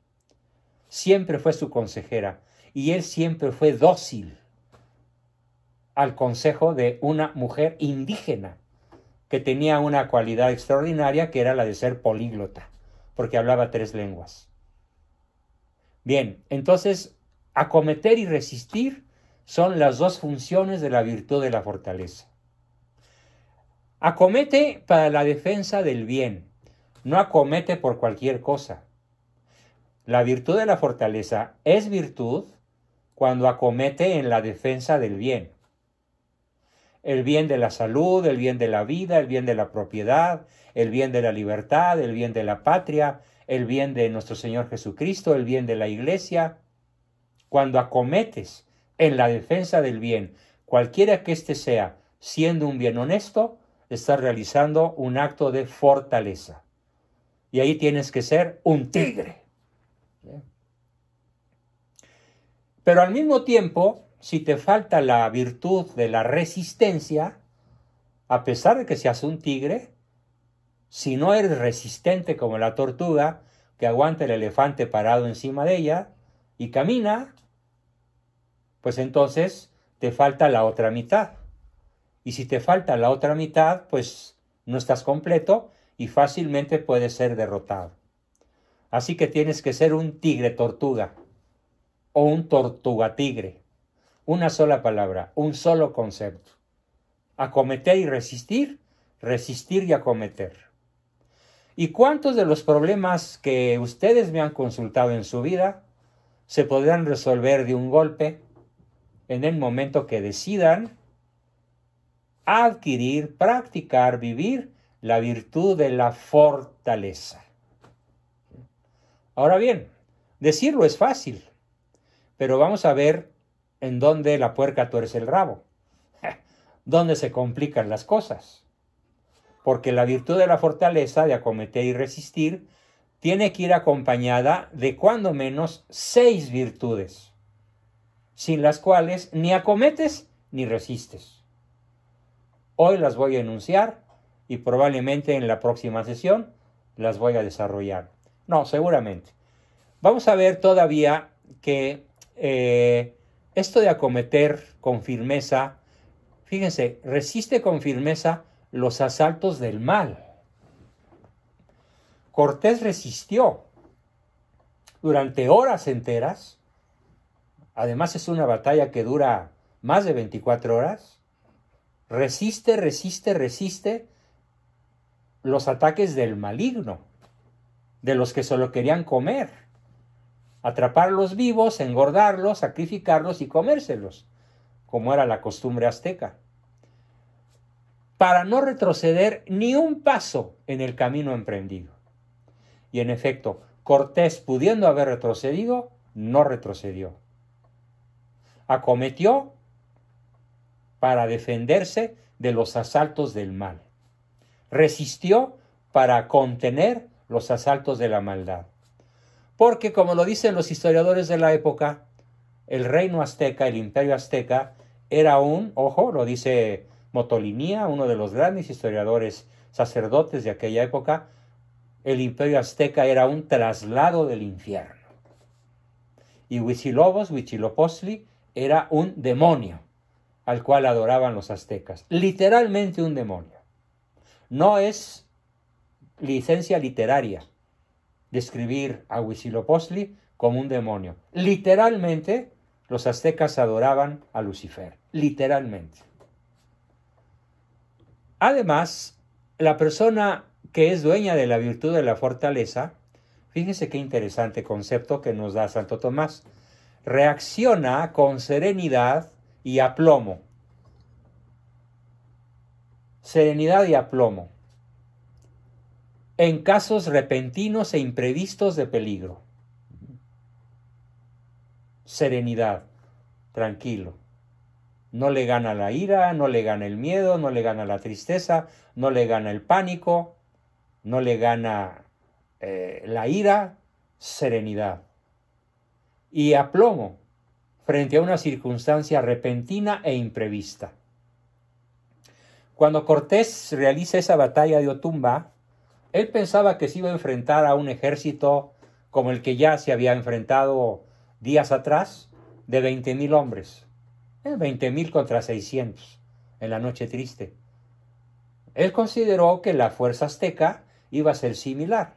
Siempre fue su consejera y él siempre fue dócil al consejo de una mujer indígena que tenía una cualidad extraordinaria que era la de ser políglota, porque hablaba tres lenguas. Bien, entonces acometer y resistir son las dos funciones de la virtud de la fortaleza. Acomete para la defensa del bien, no acomete por cualquier cosa. La virtud de la fortaleza es virtud cuando acomete en la defensa del bien el bien de la salud, el bien de la vida, el bien de la propiedad, el bien de la libertad, el bien de la patria, el bien de nuestro Señor Jesucristo, el bien de la Iglesia. Cuando acometes en la defensa del bien, cualquiera que éste sea, siendo un bien honesto, estás realizando un acto de fortaleza. Y ahí tienes que ser un tigre. Pero al mismo tiempo, si te falta la virtud de la resistencia, a pesar de que seas un tigre, si no eres resistente como la tortuga, que aguanta el elefante parado encima de ella y camina, pues entonces te falta la otra mitad. Y si te falta la otra mitad, pues no estás completo y fácilmente puedes ser derrotado. Así que tienes que ser un tigre tortuga o un tortuga tigre una sola palabra, un solo concepto. Acometer y resistir, resistir y acometer. ¿Y cuántos de los problemas que ustedes me han consultado en su vida se podrán resolver de un golpe en el momento que decidan adquirir, practicar, vivir la virtud de la fortaleza? Ahora bien, decirlo es fácil, pero vamos a ver en donde la puerca tuerce el rabo, donde se complican las cosas. Porque la virtud de la fortaleza de acometer y resistir tiene que ir acompañada de cuando menos seis virtudes, sin las cuales ni acometes ni resistes. Hoy las voy a enunciar y probablemente en la próxima sesión las voy a desarrollar. No, seguramente. Vamos a ver todavía que eh, esto de acometer con firmeza, fíjense, resiste con firmeza los asaltos del mal. Cortés resistió durante horas enteras, además es una batalla que dura más de 24 horas, resiste, resiste, resiste los ataques del maligno, de los que solo querían comer atraparlos vivos, engordarlos, sacrificarlos y comérselos, como era la costumbre azteca, para no retroceder ni un paso en el camino emprendido. Y en efecto, Cortés, pudiendo haber retrocedido, no retrocedió. Acometió para defenderse de los asaltos del mal. Resistió para contener los asaltos de la maldad porque como lo dicen los historiadores de la época, el reino azteca, el imperio azteca, era un, ojo, lo dice Motolinía, uno de los grandes historiadores sacerdotes de aquella época, el imperio azteca era un traslado del infierno. Y Huichilobos, wichiloposli era un demonio al cual adoraban los aztecas. Literalmente un demonio. No es licencia literaria, describir a Huitzilopochtli como un demonio. Literalmente, los aztecas adoraban a Lucifer, literalmente. Además, la persona que es dueña de la virtud de la fortaleza, fíjense qué interesante concepto que nos da Santo Tomás, reacciona con serenidad y aplomo. Serenidad y aplomo en casos repentinos e imprevistos de peligro. Serenidad, tranquilo. No le gana la ira, no le gana el miedo, no le gana la tristeza, no le gana el pánico, no le gana eh, la ira, serenidad. Y aplomo frente a una circunstancia repentina e imprevista. Cuando Cortés realiza esa batalla de Otumba, él pensaba que se iba a enfrentar a un ejército como el que ya se había enfrentado días atrás, de 20.000 hombres. 20.000 eh, contra 600 en la noche triste. Él consideró que la fuerza azteca iba a ser similar.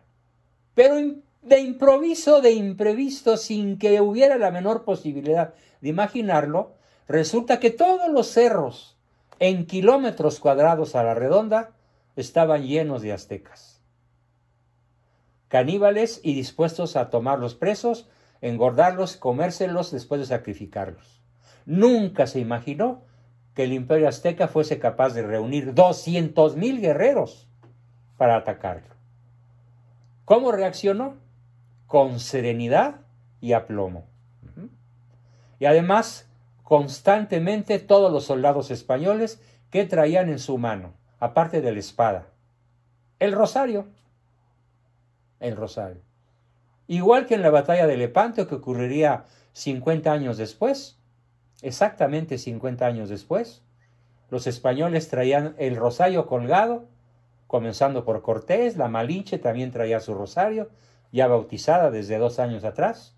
Pero de improviso, de imprevisto, sin que hubiera la menor posibilidad de imaginarlo, resulta que todos los cerros en kilómetros cuadrados a la redonda estaban llenos de aztecas caníbales y dispuestos a tomarlos presos, engordarlos, comérselos después de sacrificarlos. Nunca se imaginó que el imperio azteca fuese capaz de reunir 200.000 guerreros para atacarlo. ¿Cómo reaccionó? Con serenidad y aplomo. Y además, constantemente todos los soldados españoles que traían en su mano, aparte de la espada, el rosario el rosario. Igual que en la batalla de Lepanto que ocurriría 50 años después, exactamente 50 años después, los españoles traían el rosario colgado, comenzando por Cortés, la Malinche también traía su rosario, ya bautizada desde dos años atrás,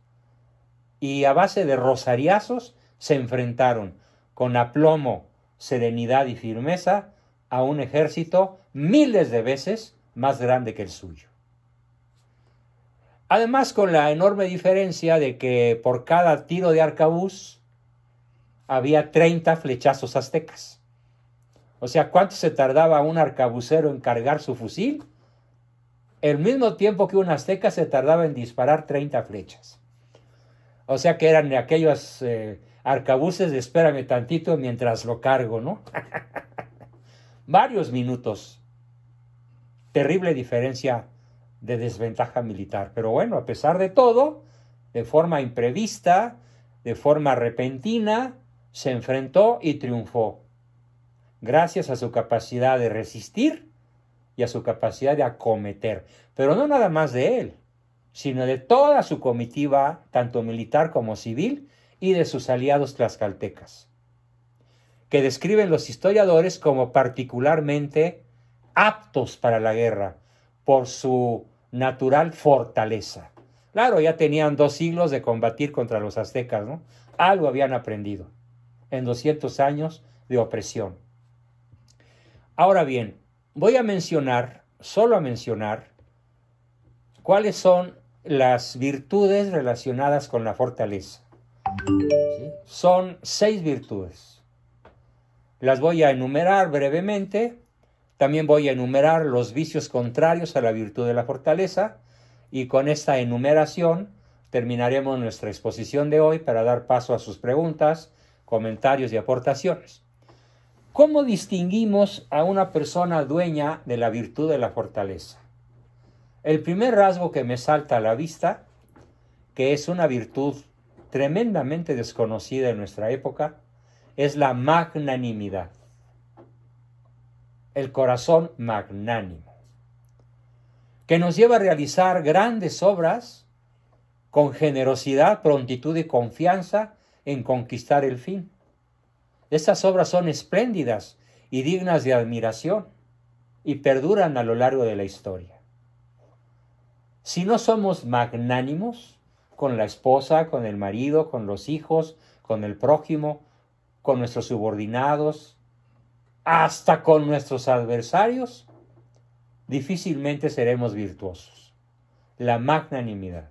y a base de rosariazos se enfrentaron con aplomo, serenidad y firmeza a un ejército miles de veces más grande que el suyo. Además, con la enorme diferencia de que por cada tiro de arcabuz había 30 flechazos aztecas. O sea, ¿cuánto se tardaba un arcabucero en cargar su fusil? El mismo tiempo que un azteca se tardaba en disparar 30 flechas. O sea que eran aquellos eh, arcabuces de espérame tantito mientras lo cargo, ¿no? Varios minutos. Terrible diferencia de desventaja militar. Pero bueno, a pesar de todo, de forma imprevista, de forma repentina, se enfrentó y triunfó, gracias a su capacidad de resistir y a su capacidad de acometer, pero no nada más de él, sino de toda su comitiva, tanto militar como civil, y de sus aliados tlaxcaltecas, que describen los historiadores como particularmente aptos para la guerra, por su natural fortaleza. Claro, ya tenían dos siglos de combatir contra los aztecas, ¿no? Algo habían aprendido en 200 años de opresión. Ahora bien, voy a mencionar, solo a mencionar, cuáles son las virtudes relacionadas con la fortaleza. Son seis virtudes. Las voy a enumerar brevemente también voy a enumerar los vicios contrarios a la virtud de la fortaleza y con esta enumeración terminaremos nuestra exposición de hoy para dar paso a sus preguntas, comentarios y aportaciones. ¿Cómo distinguimos a una persona dueña de la virtud de la fortaleza? El primer rasgo que me salta a la vista, que es una virtud tremendamente desconocida en nuestra época, es la magnanimidad el corazón magnánimo, que nos lleva a realizar grandes obras con generosidad, prontitud y confianza en conquistar el fin. Estas obras son espléndidas y dignas de admiración y perduran a lo largo de la historia. Si no somos magnánimos con la esposa, con el marido, con los hijos, con el prójimo, con nuestros subordinados, hasta con nuestros adversarios, difícilmente seremos virtuosos. La magnanimidad.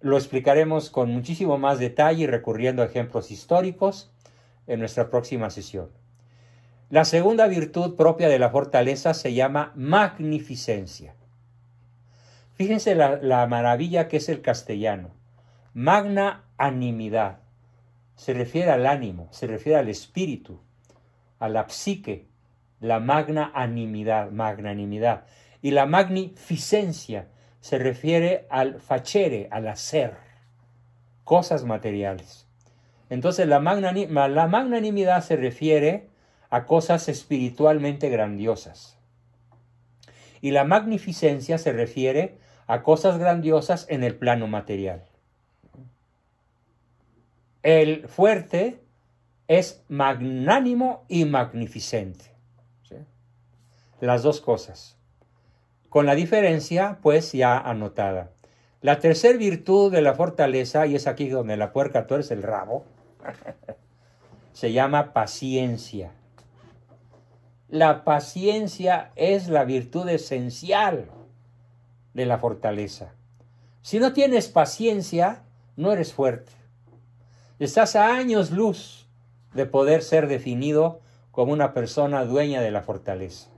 Lo explicaremos con muchísimo más detalle recurriendo a ejemplos históricos en nuestra próxima sesión. La segunda virtud propia de la fortaleza se llama magnificencia. Fíjense la, la maravilla que es el castellano. Magna animidad. Se refiere al ánimo, se refiere al espíritu, a la psique, la magna animidad, magnanimidad. Y la magnificencia se refiere al fachere, al hacer, cosas materiales. Entonces la, la magnanimidad se refiere a cosas espiritualmente grandiosas. Y la magnificencia se refiere a cosas grandiosas en el plano material. El fuerte es magnánimo y magnificente. Las dos cosas. Con la diferencia, pues, ya anotada. La tercera virtud de la fortaleza, y es aquí donde la puerca eres el rabo, se llama paciencia. La paciencia es la virtud esencial de la fortaleza. Si no tienes paciencia, no eres fuerte. Estás a años luz de poder ser definido como una persona dueña de la fortaleza.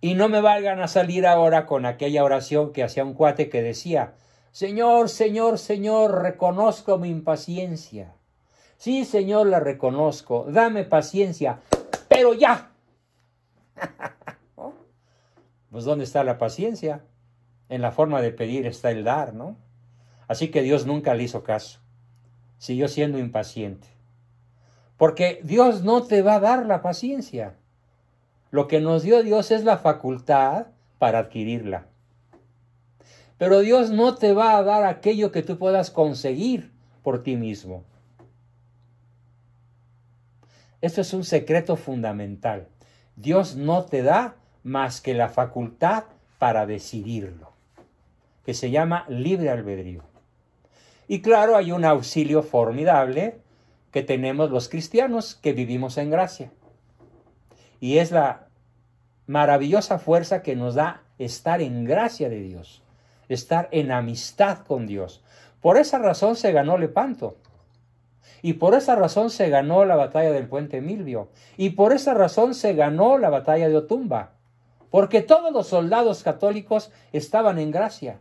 Y no me valgan a salir ahora con aquella oración que hacía un cuate que decía, Señor, Señor, Señor, reconozco mi impaciencia. Sí, Señor, la reconozco. Dame paciencia, pero ya. pues ¿dónde está la paciencia? En la forma de pedir está el dar, ¿no? Así que Dios nunca le hizo caso siguió siendo impaciente. Porque Dios no te va a dar la paciencia. Lo que nos dio Dios es la facultad para adquirirla. Pero Dios no te va a dar aquello que tú puedas conseguir por ti mismo. Esto es un secreto fundamental. Dios no te da más que la facultad para decidirlo, que se llama libre albedrío. Y claro, hay un auxilio formidable que tenemos los cristianos que vivimos en gracia. Y es la maravillosa fuerza que nos da estar en gracia de Dios, estar en amistad con Dios. Por esa razón se ganó Lepanto. Y por esa razón se ganó la batalla del puente Milvio. Y por esa razón se ganó la batalla de Otumba. Porque todos los soldados católicos estaban en gracia.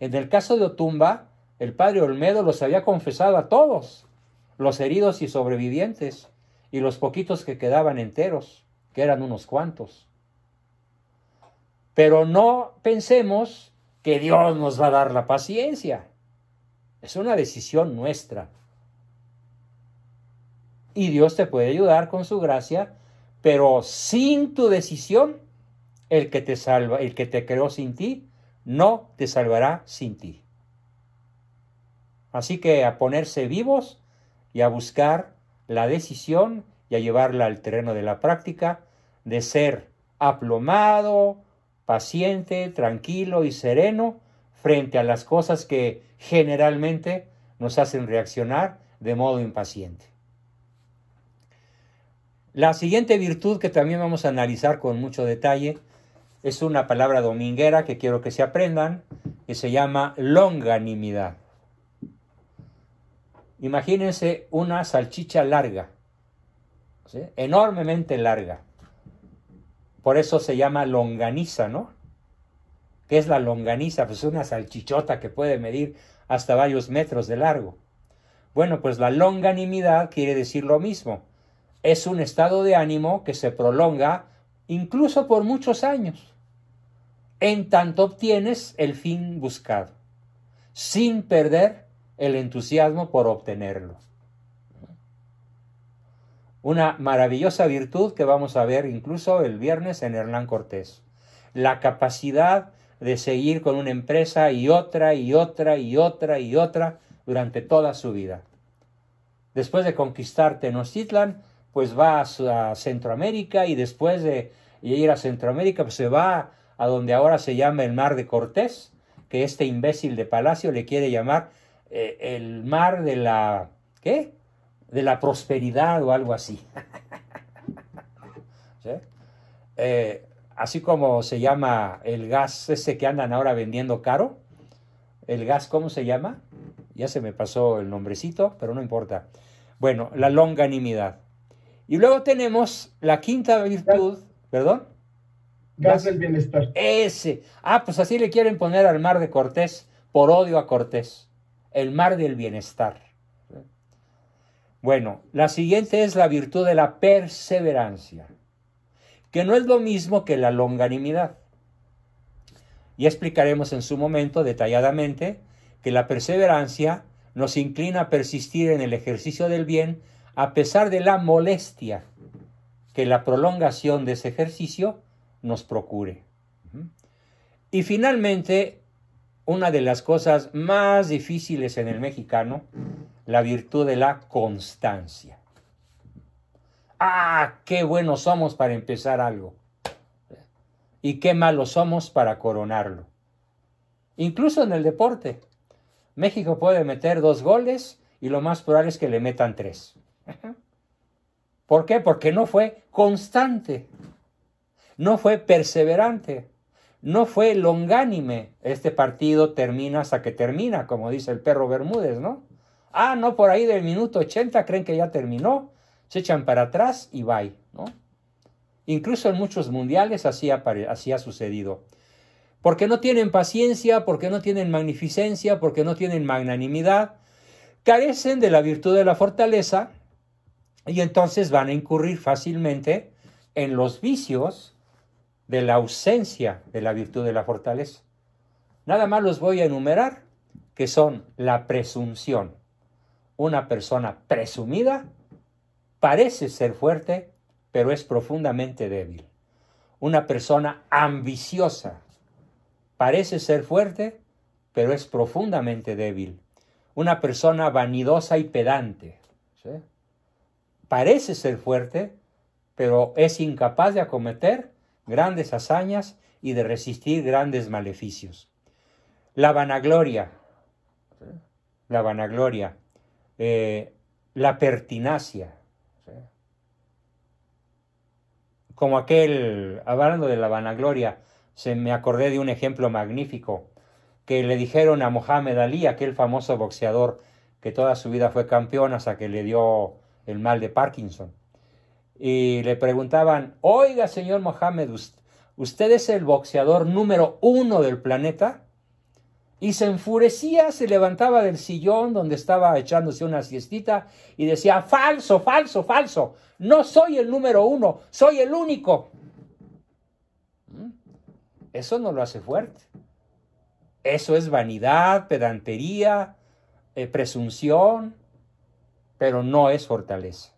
En el caso de Otumba, el padre Olmedo los había confesado a todos, los heridos y sobrevivientes, y los poquitos que quedaban enteros, que eran unos cuantos. Pero no pensemos que Dios nos va a dar la paciencia. Es una decisión nuestra. Y Dios te puede ayudar con su gracia, pero sin tu decisión, el que te salva, el que te creó sin ti, no te salvará sin ti. Así que a ponerse vivos y a buscar la decisión y a llevarla al terreno de la práctica de ser aplomado, paciente, tranquilo y sereno frente a las cosas que generalmente nos hacen reaccionar de modo impaciente. La siguiente virtud que también vamos a analizar con mucho detalle es una palabra dominguera que quiero que se aprendan, que se llama longanimidad. Imagínense una salchicha larga, enormemente larga. Por eso se llama longaniza, ¿no? ¿Qué es la longaniza? Pues una salchichota que puede medir hasta varios metros de largo. Bueno, pues la longanimidad quiere decir lo mismo. Es un estado de ánimo que se prolonga incluso por muchos años, en tanto obtienes el fin buscado, sin perder el entusiasmo por obtenerlo. Una maravillosa virtud que vamos a ver incluso el viernes en Hernán Cortés. La capacidad de seguir con una empresa y otra y otra y otra y otra durante toda su vida. Después de conquistar Tenochtitlan, pues va a, Centroamérica y después de ir a Centroamérica pues se va a donde ahora se llama el Mar de Cortés, que este imbécil de Palacio le quiere llamar eh, el mar de la, ¿qué? De la prosperidad o algo así. Eh, así como se llama el gas ese que andan ahora vendiendo caro. El gas, ¿cómo se llama? Ya se me pasó el nombrecito, pero no importa. Bueno, la longanimidad. Y luego tenemos la quinta virtud, perdón. gas del bienestar. Ese. Ah, pues así le quieren poner al mar de Cortés por odio a Cortés el mar del bienestar. Bueno, la siguiente es la virtud de la perseverancia, que no es lo mismo que la longanimidad. Y explicaremos en su momento detalladamente que la perseverancia nos inclina a persistir en el ejercicio del bien a pesar de la molestia que la prolongación de ese ejercicio nos procure. Y finalmente, una de las cosas más difíciles en el mexicano, la virtud de la constancia. Ah, qué buenos somos para empezar algo. Y qué malos somos para coronarlo. Incluso en el deporte. México puede meter dos goles y lo más probable es que le metan tres. ¿Por qué? Porque no fue constante, no fue perseverante no fue longánime. Este partido termina hasta que termina, como dice el perro Bermúdez, ¿no? Ah, no, por ahí del minuto 80 creen que ya terminó, se echan para atrás y bye, ¿no? Incluso en muchos mundiales así así ha sucedido. Porque no tienen paciencia, porque no tienen magnificencia, porque no tienen magnanimidad, carecen de la virtud de la fortaleza y entonces van a incurrir fácilmente en los vicios de la ausencia de la virtud de la fortaleza. Nada más los voy a enumerar, que son la presunción. Una persona presumida parece ser fuerte, pero es profundamente débil. Una persona ambiciosa parece ser fuerte, pero es profundamente débil. Una persona vanidosa y pedante. Parece ser fuerte, pero es incapaz de acometer grandes hazañas y de resistir grandes maleficios. La vanagloria, la vanagloria, eh, la pertinacia, como aquel, hablando de la vanagloria, se me acordé de un ejemplo magnífico que le dijeron a Mohamed Ali, aquel famoso boxeador que toda su vida fue campeón hasta que le dio el mal de Parkinson y le preguntaban, oiga señor Mohamed, ¿usted es el boxeador número uno del planeta? Y se enfurecía, se levantaba del sillón donde estaba echándose una siestita y decía, falso, falso, falso, no soy el número uno, soy el único. ¿Mm? Eso no lo hace fuerte. Eso es vanidad, pedantería, eh, presunción, pero no es fortaleza.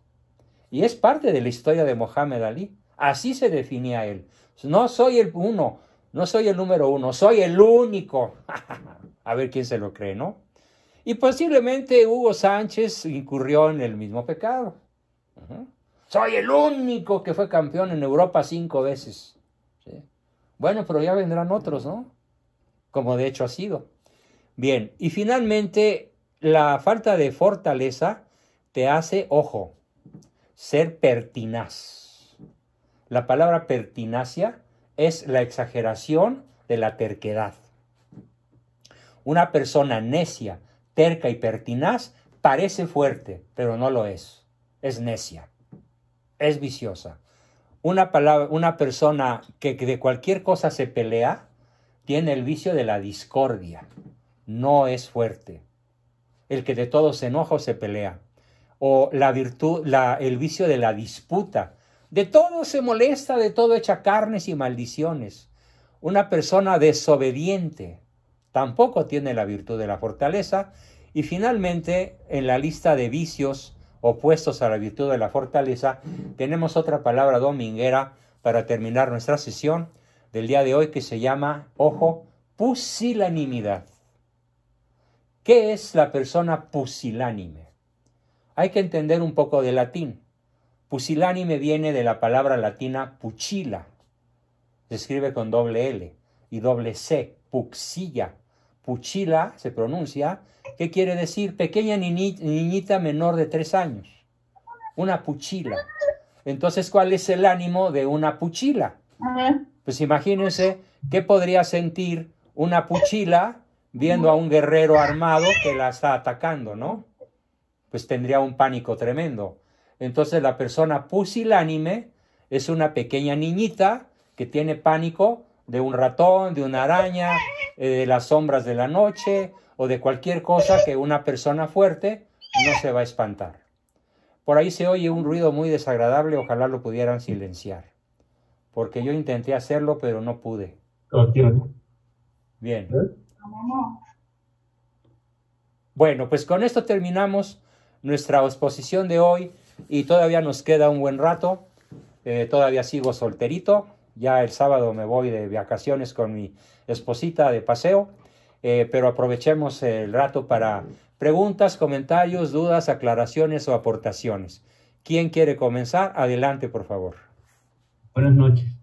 Y es parte de la historia de Mohamed Ali. Así se definía él. No soy el uno, no soy el número uno, soy el único. A ver quién se lo cree, ¿no? Y posiblemente Hugo Sánchez incurrió en el mismo pecado. Soy el único que fue campeón en Europa cinco veces. Bueno, pero ya vendrán otros, ¿no? Como de hecho ha sido. Bien, y finalmente la falta de fortaleza te hace ojo ser pertinaz. La palabra pertinacia es la exageración de la terquedad. Una persona necia, terca y pertinaz parece fuerte, pero no lo es. Es necia, es viciosa. Una, persona que de cualquier cosa se pelea tiene el vicio de la discordia. No es fuerte. El que de todo se enoja o se pelea o la virtud, la, el vicio de la disputa. De todo se molesta, de todo echa carnes y maldiciones. Una persona desobediente tampoco tiene la virtud de la fortaleza. Y finalmente, en la lista de vicios opuestos a la virtud de la fortaleza, tenemos otra palabra dominguera para terminar nuestra sesión del día de hoy que se llama, ojo, pusilanimidad. ¿Qué es la persona pusilánime? Hay que entender un poco de latín. Pusilánime viene de la palabra latina puchila. Se escribe con doble L y doble C, puxilla. Puchila se pronuncia, ¿Qué quiere decir pequeña niñita menor de tres años. Una puchila. Entonces, ¿cuál es el ánimo de una puchila? Pues imagínense qué podría sentir una puchila viendo a un guerrero armado que la está atacando, ¿no? pues tendría un pánico tremendo. Entonces la persona pusilánime es una pequeña niñita que tiene pánico de un ratón, de una araña, eh, de las sombras de la noche o de cualquier cosa que una persona fuerte no se va a espantar. Por ahí se oye un ruido muy desagradable, ojalá lo pudieran silenciar. Porque yo intenté hacerlo, pero no pude. Bien. ¿Eh? Bueno, pues con esto terminamos nuestra exposición de hoy y todavía nos queda un buen rato. Eh, todavía sigo solterito. Ya el sábado me voy de vacaciones con mi esposita de paseo, eh, pero aprovechemos el rato para preguntas, comentarios, dudas, aclaraciones o aportaciones. ¿Quién quiere comenzar? Adelante, por favor. Buenas noches.